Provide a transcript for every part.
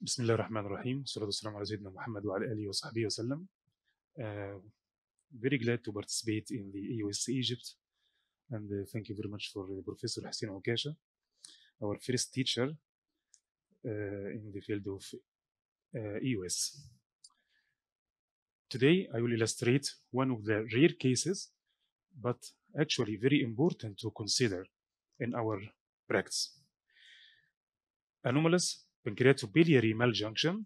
بسم الله الرحمن الرحيم والصلاة والسلام على سيدنا Muhammad وعلى آله وصحبه وسلم uh, very glad to participate in the EUS Egypt and uh, thank you very much for uh, Professor Hussein Okasha our first teacher uh, in the field of uh, EOS Today I will illustrate one of the rare cases but actually very important to consider in our practice anomalous pancreatobiliary maljunction,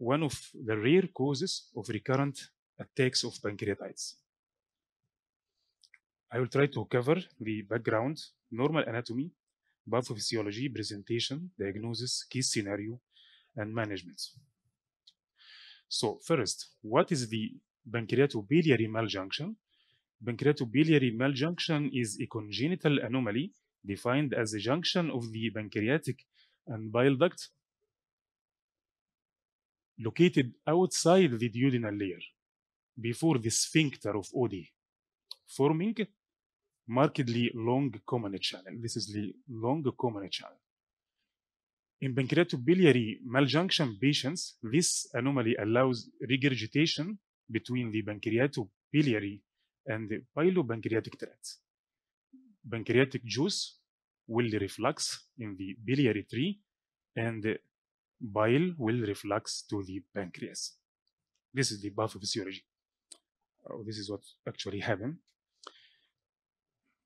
one of the rare causes of recurrent attacks of pancreatitis. I will try to cover the background, normal anatomy, pathophysiology, presentation, diagnosis, case scenario, and management. So first, what is the pancreatobiliary maljunction? Pancreatobiliary maljunction is a congenital anomaly defined as a junction of the pancreatic and bile ducts located outside the duodenal layer before the sphincter of OD, forming markedly long common channel. This is the long common channel. In pancreatobiliary maljunction patients, this anomaly allows regurgitation between the pancreatobiliary and the pilopancreatic tract. Pancreatic juice will reflux in the biliary tree and bile will reflux to the pancreas. This is the pathophysiology. Oh, this is what actually happened.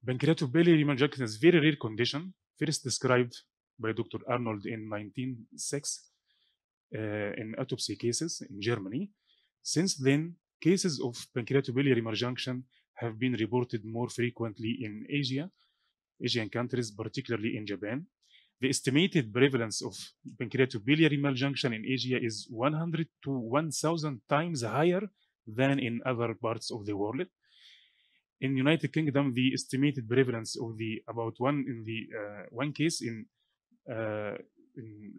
Pancreatobiliary meningitis is very rare condition, first described by Dr. Arnold in 1906 uh, in autopsy cases in Germany. Since then, cases of pancreatobiliary malfunction have been reported more frequently in Asia Asian countries, particularly in Japan. The estimated prevalence of pancreatobiliary maljunction in Asia is 100 to 1,000 times higher than in other parts of the world. In the United Kingdom, the estimated prevalence of the about one in the uh, one case in, uh, in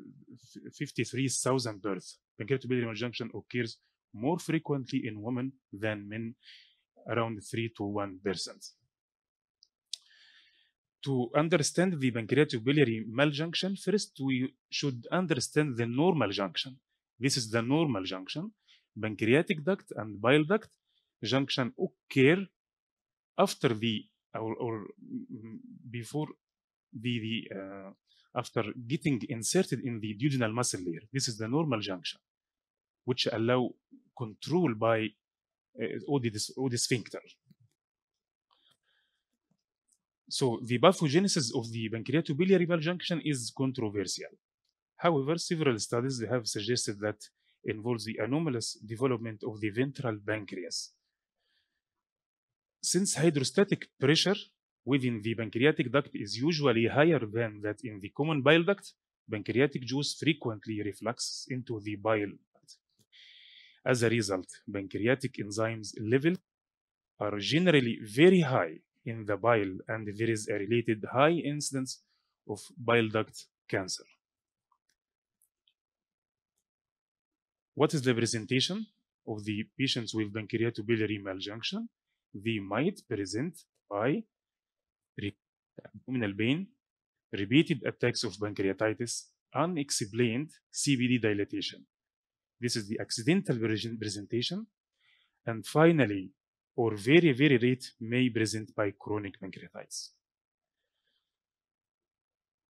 53,000 births. Pancreatobiliary maljunction occurs more frequently in women than men, around 3 to 1 percent to understand the biliary maljunction, first we should understand the normal junction. This is the normal junction. Pancreatic duct and bile duct junction occur after the or, or mm, before the, the uh, after getting inserted in the duodenal muscle layer. This is the normal junction, which allow control by uh, all the sphincter. So the pathogenesis of the pancreatobiliary junction is controversial. However, several studies have suggested that involves the anomalous development of the ventral pancreas. Since hydrostatic pressure within the pancreatic duct is usually higher than that in the common bile duct, pancreatic juice frequently refluxes into the bile duct. As a result, pancreatic enzymes level are generally very high in the bile, and there is a related high incidence of bile duct cancer. What is the presentation of the patients with pancreatobiliary maljunction? They might present by abdominal pain, repeated attacks of pancreatitis, unexplained CBD dilatation. This is the accidental presentation. And finally, or very, very rare may present by chronic pancreatitis.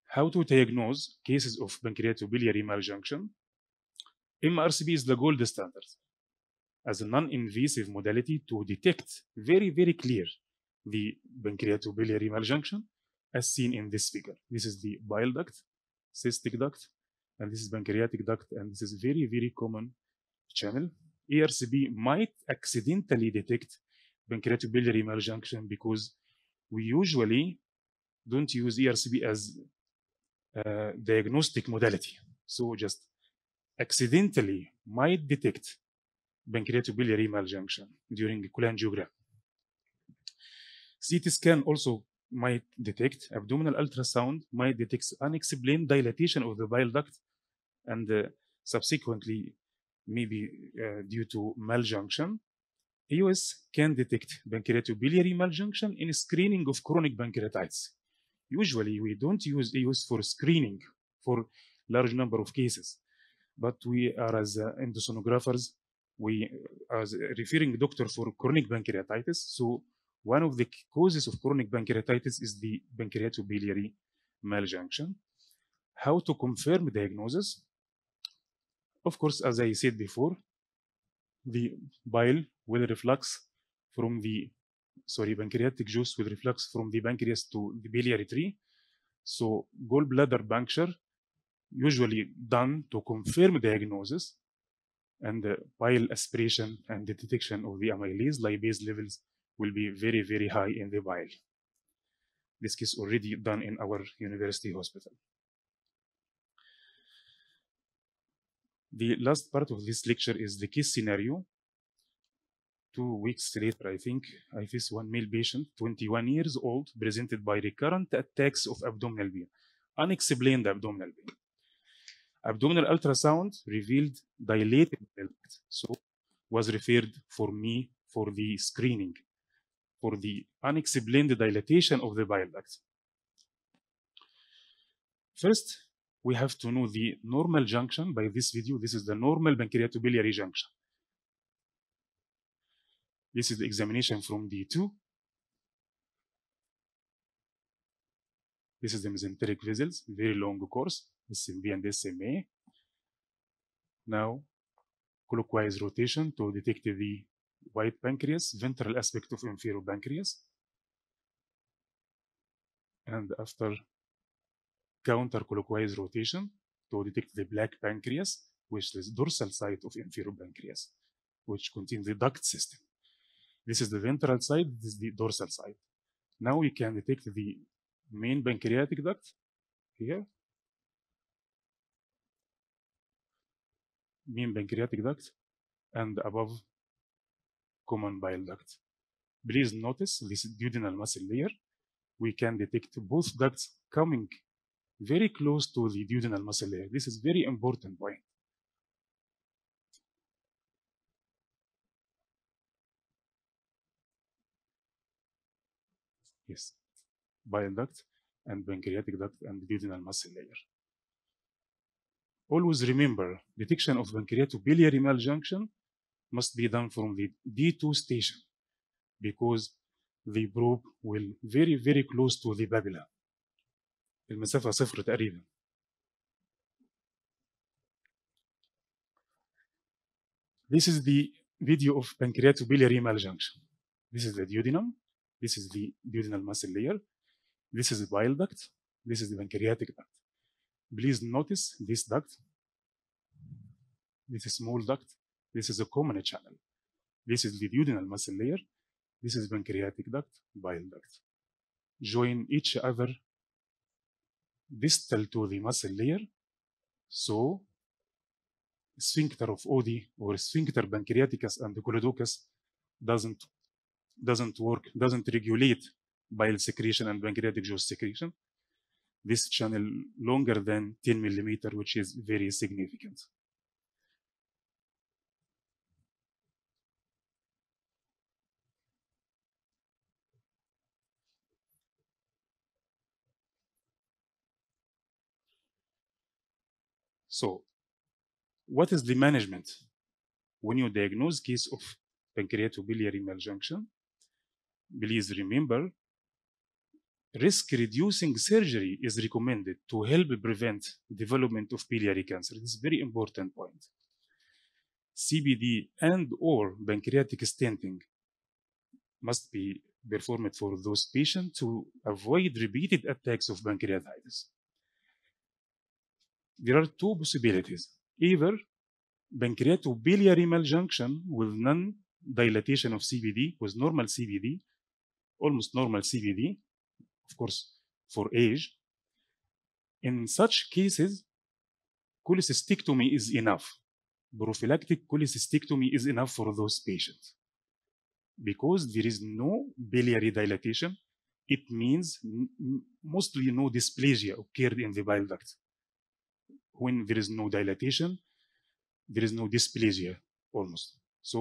How to diagnose cases of pancreatobiliary maljunction? MRCP is the gold standard as a non-invasive modality to detect very, very clear the pancreatobiliary maljunction as seen in this figure. This is the bile duct, cystic duct, and this is pancreatic duct, and this is very, very common channel. ERCB might accidentally detect biliary maljunction because we usually don't use ERCB as a uh, diagnostic modality. So just accidentally might detect biliary maljunction during cholangiogram. CT scan also might detect, abdominal ultrasound might detect unexplained dilatation of the bile duct and uh, subsequently maybe uh, due to maljunction, EOS can detect pancreatobiliary maljunction in screening of chronic pancreatitis. Usually, we don't use EOS for screening for large number of cases, but we are as uh, endosonographers, we uh, as uh, referring doctor for chronic pancreatitis. So one of the causes of chronic pancreatitis is the pancreatobiliary maljunction. How to confirm diagnosis? Of course, as I said before, the bile will reflux from the, sorry, pancreatic juice will reflux from the pancreas to the biliary tree. So gallbladder puncture usually done to confirm diagnosis and the bile aspiration and the detection of the amylase lipase levels will be very, very high in the bile. This is already done in our university hospital. The last part of this lecture is the case scenario. Two weeks later, I think, I face one male patient, 21 years old, presented by recurrent attacks of abdominal pain, unexplained abdominal pain. Abdominal ultrasound revealed dilated pelvic, so was referred for me for the screening for the unexplained dilatation of the bile duct. First, we have to know the normal junction by this video. This is the normal pancreatobiliary junction. This is the examination from D2. This is the mesenteric vessels, very long course, SMV and SMA. Now, clockwise rotation to detect the white pancreas, ventral aspect of inferior pancreas. And after counterclockwise rotation to detect the black pancreas, which is dorsal side of inferior pancreas, which contains the duct system. This is the ventral side, this is the dorsal side. Now we can detect the main pancreatic duct here. Main pancreatic duct and above common bile duct. Please notice this duodenal muscle layer. We can detect both ducts coming very close to the duodenal muscle layer. This is very important point. Yes, bile duct and pancreatic duct and duodenal muscle layer. Always remember, detection of pancreatobiliary maljunction must be done from the D2 station because the probe will very, very close to the biliary. المسافة صفر تقريبا This is the video of pancreatobiliary maljunction. This is the duodenum. This is the duodenal muscle layer. This is the bile duct. This is the pancreatic duct. Please notice this duct. This is small duct. This is a common channel. This is the duodenal muscle layer. This is pancreatic duct, bile duct. Join each other distal to the muscle layer. So sphincter of OD or sphincter pancreaticus and colodocus doesn't, doesn't work, doesn't regulate bile secretion and pancreatic juice secretion. This channel longer than 10 millimeter, which is very significant. So what is the management? When you diagnose case of pancreatobiliary malfunction, please remember risk reducing surgery is recommended to help prevent development of biliary cancer. This is a very important point. CBD and or pancreatic stenting must be performed for those patients to avoid repeated attacks of pancreatitis there are two possibilities. Either pancreatobiliary maljunction with non-dilatation of CBD, with normal CBD, almost normal CBD, of course, for age. In such cases, cholecystectomy is enough. Prophylactic cholecystectomy is enough for those patients. Because there is no biliary dilatation, it means mostly no dysplasia occurred in the bile duct when there is no dilatation, there is no dysplasia almost. So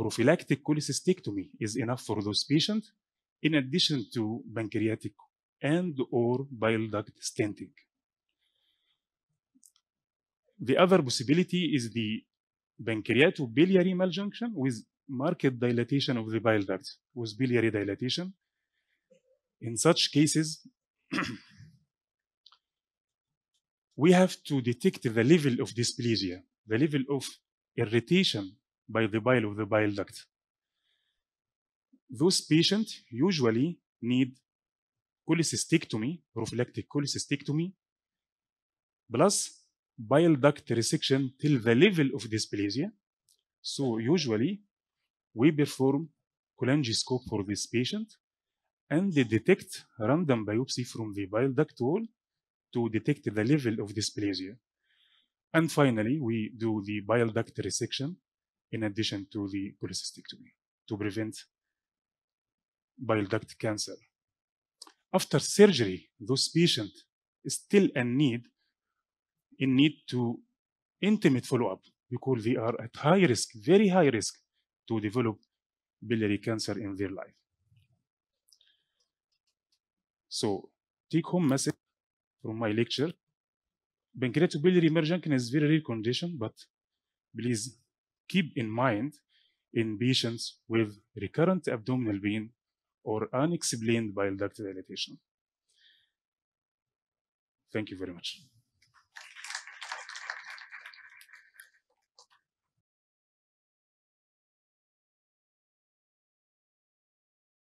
prophylactic cholecystectomy is enough for those patients in addition to pancreatic and or bile duct stenting. The other possibility is the pancreatobiliary maljunction with marked dilatation of the bile duct, with biliary dilatation. In such cases, we have to detect the level of dysplasia, the level of irritation by the bile of the bile duct. Those patients usually need cholecystectomy, prophylactic cholecystectomy, plus bile duct resection till the level of dysplasia. So usually we perform cholangioscope for this patient and they detect random biopsy from the bile duct wall to detect the level of dysplasia. And finally, we do the bile duct resection in addition to the cholecystectomy to prevent bile duct cancer. After surgery, those patients still in need, in need to intimate follow-up because they are at high risk, very high risk to develop biliary cancer in their life. So take home message from my lecture. Pancreatic biliary emergent is very rare condition, but please keep in mind in patients with recurrent abdominal pain or unexplained bile duct dilatation. Thank you very much.